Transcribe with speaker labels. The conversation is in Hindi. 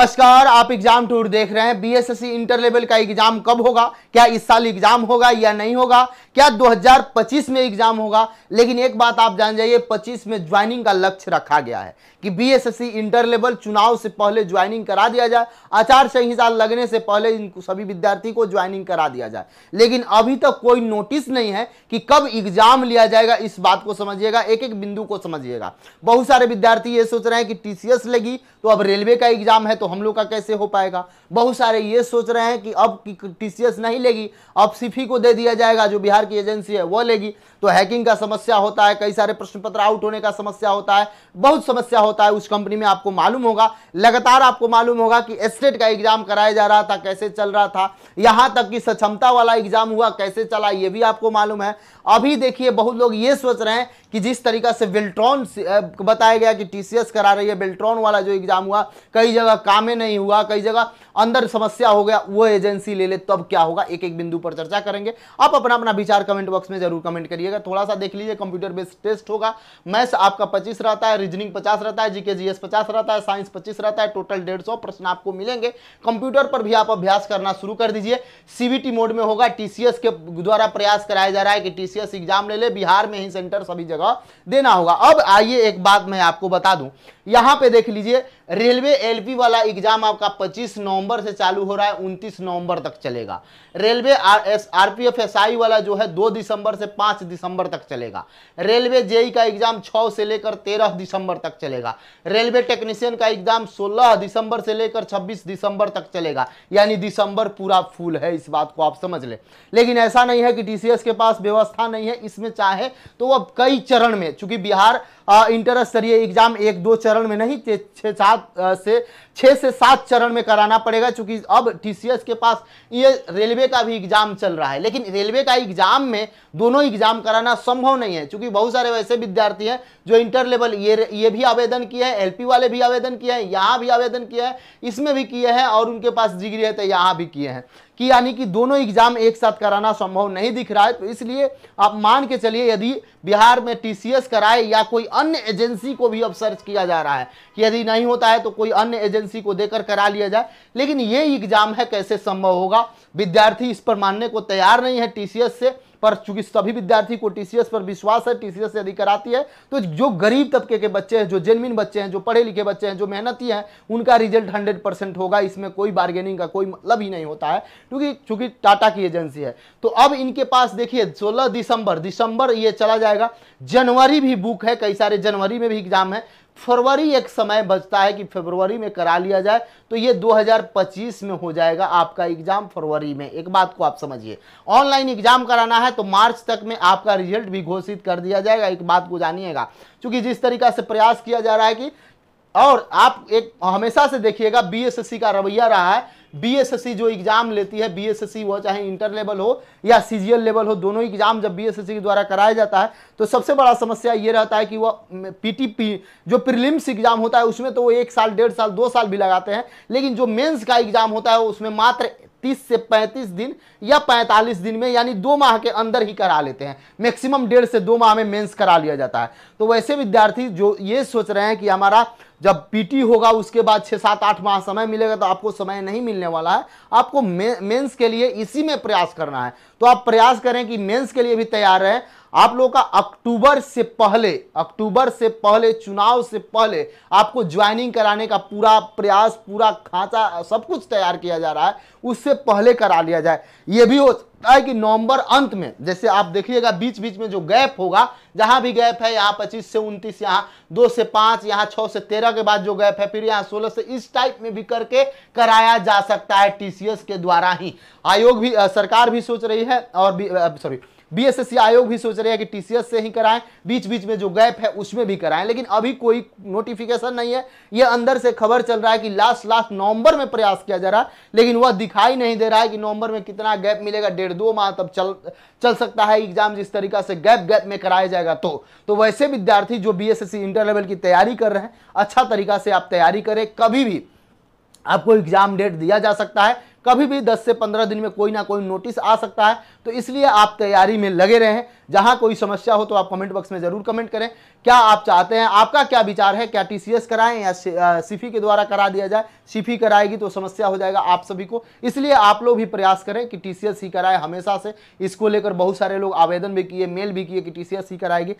Speaker 1: नमस्कार आप एग्जाम टूर देख रहे हैं बीएसएससी इंटर लेवल का एग्जाम कब होगा क्या इस साल एग्जाम होगा या नहीं होगा क्या 2025 में एग्जाम होगा लेकिन एक बात आप जान जाइए 25 में ज्वाइनिंग का लक्ष्य रखा गया है कि बीएसएससी इंटर लेवल चुनाव से पहले ज्वाइनिंग करा दिया जाए आचार संहिता लगने से पहले इन सभी विद्यार्थी को ज्वाइनिंग करा दिया जाए लेकिन अभी तक कोई नोटिस नहीं है कि कब एग्जाम लिया जाएगा इस बात को समझिएगा एक एक बिंदु को समझिएगा बहुत सारे विद्यार्थी ये सोच रहे हैं कि टीसीएस लेगी तो अब रेलवे का एग्जाम है तो हम लोग का कैसे हो पाएगा बहुत सारे ये सोच रहे हैं कि अब टीसीएस नहीं लेगी अब सिफी को दे दिया जाएगा जो बिहार की एजेंसी है वो लेगी तो हैकिंग का समस्या होता है कई सारे प्रश्न पत्र आउट होने का समस्या होता है बहुत समस्या होता है उस कंपनी में आपको मालूम होगा लगातार आपको मालूम होगा कि स्टेट का एग्जाम कराया जा रहा था कैसे चल रहा था यहाँ तक कि सक्षमता वाला एग्जाम हुआ कैसे चला ये भी आपको मालूम है अभी देखिए बहुत लोग ये सोच रहे हैं कि जिस तरीका से बिल्ट्रॉन बताया गया कि टीसीएस करा रही है बिल्ट्रॉन वाला जो एग्जाम हुआ कई जगह काम काम नहीं हुआ कई जगह अंदर समस्या हो गया वो एजेंसी ले ले तब क्या होगा एक एक बिंदु पर चर्चा करेंगे आप अपना अपना विचार कमेंट बॉक्स में जरूर कमेंट करिएगा थोड़ा सा देख लीजिए कंप्यूटर बेस्ड टेस्ट होगा मैथ्स आपका पच्चीस रहता है रीजनिंग पचास रहता है जीके जीएस पचास रहता है साइंस पच्चीस रहता है टोटल डेढ़ सौ प्रश्न आपको मिलेंगे कंप्यूटर पर भी आप अभ्यास करना शुरू कर दीजिए सीबीटी मोड में होगा टीसीएस के द्वारा प्रयास कराया जा रहा है कि टीसीएस एग्जाम ले ले बिहार में ही सेंटर सभी जगह देना होगा अब आइए एक बात मैं आपको बता दूं यहां पे देख लीजिए रेलवे एलपी वाला एग्जाम आपका 25 नवंबर नवंबर से चालू हो रहा है उनतीस नवंबर तक चलेगा रेलवे आरपीएफ एस आई वाला जो है दो दिसंबर से पांच दिसंबर तक चलेगा रेलवे जेई का एग्जाम छ से लेकर तेरह दिसंबर तक चलेगा रेलवे टेक्नीशियन का एग्जाम सोलह दिसंबर से लेकर छब्बीस दिसंबर तक चलेगा यानी दिसंबर पूरा फुल है इस बात को आप समझ ले। लेकिन ऐसा नहीं है कि डीसीएस के पास व्यवस्था नहीं है इसमें चाहे तो अब कई चरण में चूंकि बिहार इंटर स्तरीय एग्जाम एक दो चरण में नहीं छः सात से छः से सात चरण में कराना पड़ेगा चूंकि अब टीसीएस के पास ये रेलवे का भी एग्जाम चल रहा है लेकिन रेलवे का एग्जाम में दोनों एग्जाम कराना संभव नहीं है चूंकि बहुत सारे वैसे विद्यार्थी हैं जो इंटर लेवल ये ये भी आवेदन किए हैं एलपी वाले भी आवेदन किए हैं यहाँ भी आवेदन किया है इसमें भी किए हैं और उनके पास डिग्री है तो यहाँ भी किए हैं कि यानी कि दोनों एग्जाम एक साथ कराना संभव नहीं दिख रहा है तो इसलिए आप मान के चलिए यदि बिहार में टीसीएस कराए या कोई अन्य एजेंसी को भी अब सर्च किया जा रहा है कि यदि नहीं होता है तो कोई अन्य एजेंसी को देकर करा लिया जाए लेकिन ये एग्जाम है कैसे संभव होगा विद्यार्थी इस पर मानने को तैयार नहीं है टीसीएस से पर चूंकि सभी विद्यार्थी को टीसीएस पर विश्वास है टीसीएस यदि कराती है तो जो गरीब तबके के बच्चे हैं जो जेनविन बच्चे हैं जो पढ़े लिखे बच्चे हैं जो मेहनती हैं उनका रिजल्ट हंड्रेड परसेंट होगा इसमें कोई बार्गेनिंग का कोई मतलब ही नहीं होता है क्योंकि चूंकि टाटा की एजेंसी है तो अब इनके पास देखिए सोलह दिसंबर दिसंबर ये चला जाएगा जनवरी भी बुक है कई सारे जनवरी में भी एग्जाम है फरवरी एक समय बचता है कि फरवरी में करा लिया जाए तो ये 2025 में हो जाएगा आपका एग्जाम फरवरी में एक बात को आप समझिए ऑनलाइन एग्जाम कराना है तो मार्च तक में आपका रिजल्ट भी घोषित कर दिया जाएगा एक बात को जानिएगा क्योंकि जिस तरीका से प्रयास किया जा रहा है कि और आप एक हमेशा से देखिएगा बी का रवैया रहा है बीएसएससी जो एग्ज़ाम लेती है बीएसएससी वो चाहे इंटर लेवल हो या सीजीएल लेवल हो दोनों एग्ज़ाम जब बीएसएससी के द्वारा कराया जाता है तो सबसे बड़ा समस्या ये रहता है कि वह पीटीपी जो प्रिलिम्स एग्ज़ाम होता है उसमें तो वो एक साल डेढ़ साल दो साल भी लगाते हैं लेकिन जो मेन्स का एग्ज़ाम होता है उसमें मात्र 30 से पैंतीस दिन या पैंतालीस दिन में यानी दो माह के अंदर ही करा लेते हैं मैक्सिमम डेढ़ से दो माह में मेंस करा लिया जाता है तो वैसे विद्यार्थी जो ये सोच रहे हैं कि हमारा जब पीटी होगा उसके बाद छः सात आठ माह समय मिलेगा तो आपको समय नहीं मिलने वाला है आपको मेंस के लिए इसी में प्रयास करना है तो आप प्रयास करें कि मेंस के लिए भी तैयार रहें आप लोगों का अक्टूबर से पहले अक्टूबर से पहले चुनाव से पहले आपको ज्वाइनिंग कराने का पूरा प्रयास पूरा खांचा सब कुछ तैयार किया जा रहा है उससे पहले करा लिया जाए ये भी हो सकता है कि नवंबर अंत में जैसे आप देखिएगा बीच बीच में जो गैप होगा जहां भी गैप है यहाँ पच्चीस से उनतीस यहाँ दो से पांच यहाँ छह से तेरह के बाद जो गैप है फिर यहाँ सोलह से इस टाइप में भी करके कराया जा सकता है टीसीएस के द्वारा ही आयोग भी सरकार भी सोच रही है और भी सॉरी बी आयोग भी सोच रहे हैं कि टीसीएस से ही कराएं बीच बीच में जो गैप है उसमें भी कराएं लेकिन अभी कोई नोटिफिकेशन नहीं है यह अंदर से खबर चल रहा है कि लास्ट लास्ट नवंबर में प्रयास किया जा रहा है लेकिन वह दिखाई नहीं दे रहा है कि नवंबर में कितना गैप मिलेगा डेढ़ दो माह तब चल चल सकता है एग्जाम जिस तरीका से गैप गैप में कराया जाएगा तो तो वैसे विद्यार्थी जो बी इंटर लेवल की तैयारी कर रहे हैं अच्छा तरीका से आप तैयारी करें कभी भी आपको एग्जाम डेट दिया जा सकता है कभी भी 10 से 15 दिन में कोई ना कोई नोटिस आ सकता है तो इसलिए आप तैयारी में लगे रहें जहां कोई समस्या हो तो आप कमेंट बॉक्स में ज़रूर कमेंट करें क्या आप चाहते हैं आपका क्या विचार है क्या टी कराएं या सिफी के द्वारा करा दिया जाए सिफी कराएगी तो समस्या हो जाएगा आप सभी को इसलिए आप लोग भी प्रयास करें कि टी ही कराए हमेशा से इसको लेकर बहुत सारे लोग आवेदन भी किए मेल भी किए कि टी ही कराएगी